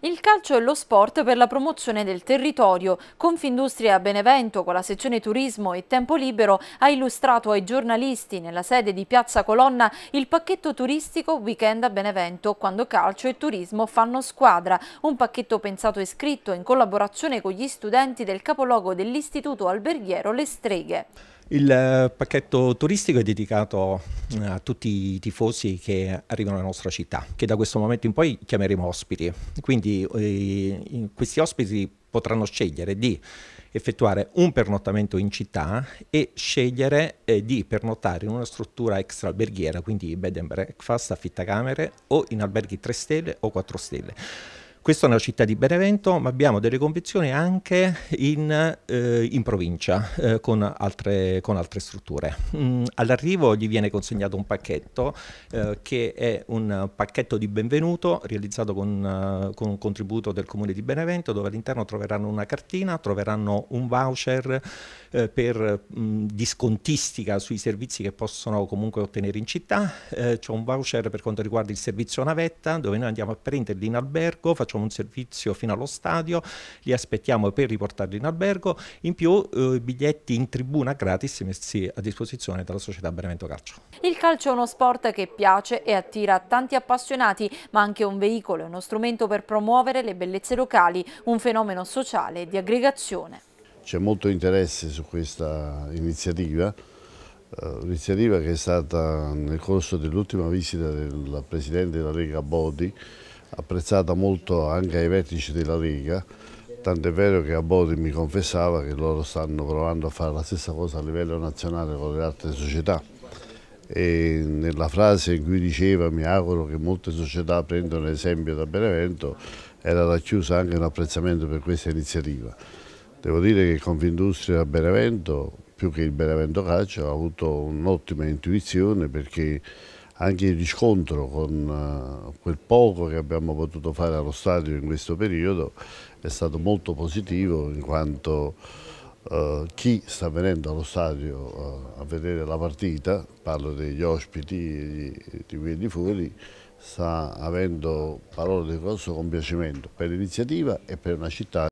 Il calcio è lo sport per la promozione del territorio. Confindustria Benevento, con la sezione Turismo e Tempo Libero, ha illustrato ai giornalisti nella sede di Piazza Colonna il pacchetto turistico Weekend a Benevento, quando calcio e turismo fanno squadra. Un pacchetto pensato e scritto in collaborazione con gli studenti del capoluogo dell'Istituto Alberghiero Le Streghe. Il eh, pacchetto turistico è dedicato eh, a tutti i tifosi che arrivano alla nostra città, che da questo momento in poi chiameremo ospiti. Quindi eh, questi ospiti potranno scegliere di effettuare un pernottamento in città e scegliere eh, di pernottare in una struttura extra alberghiera, quindi bed and breakfast, affittacamere o in alberghi 3 stelle o 4 stelle. Questa è una città di Benevento, ma abbiamo delle convenzioni anche in, eh, in provincia eh, con, altre, con, altre, strutture. Mm, all'arrivo gli viene consegnato un pacchetto eh, che è un pacchetto di benvenuto realizzato con, eh, con, un contributo del comune di Benevento dove all'interno troveranno una cartina, troveranno un voucher eh, per mh, mm, discontistica sui servizi che possono comunque ottenere in città, eh, c'è un voucher per quanto riguarda il servizio navetta dove noi andiamo a prenderli in albergo, facciamo facciamo un servizio fino allo stadio, li aspettiamo per riportarli in albergo, in più eh, biglietti in tribuna gratis messi a disposizione dalla società Benevento Calcio. Il calcio è uno sport che piace e attira tanti appassionati, ma anche un veicolo e uno strumento per promuovere le bellezze locali, un fenomeno sociale di aggregazione. C'è molto interesse su questa iniziativa, Uh, eh, iniziativa che è stata nel corso dell'ultima visita del Presidente della Lega Bodi apprezzata molto anche ai vertici della Lega, tant'è vero che a Bodi mi confessava che loro stanno provando a fare la stessa cosa a livello nazionale con le altre società. E nella frase in cui diceva mi auguro che molte società prendano esempio da Benevento era racchiuso anche un apprezzamento per questa iniziativa. Devo dire che Confindustria Benevento, più che il Benevento Calcio, ha avuto un'ottima intuizione perché anche il riscontro con eh, quel poco che abbiamo potuto fare allo stadio in questo periodo è stato molto positivo in quanto eh, chi sta venendo allo stadio eh, a vedere la partita, parlo degli ospiti di quelli fuori, sta avendo parole di grosso compiacimento per l'iniziativa e per una città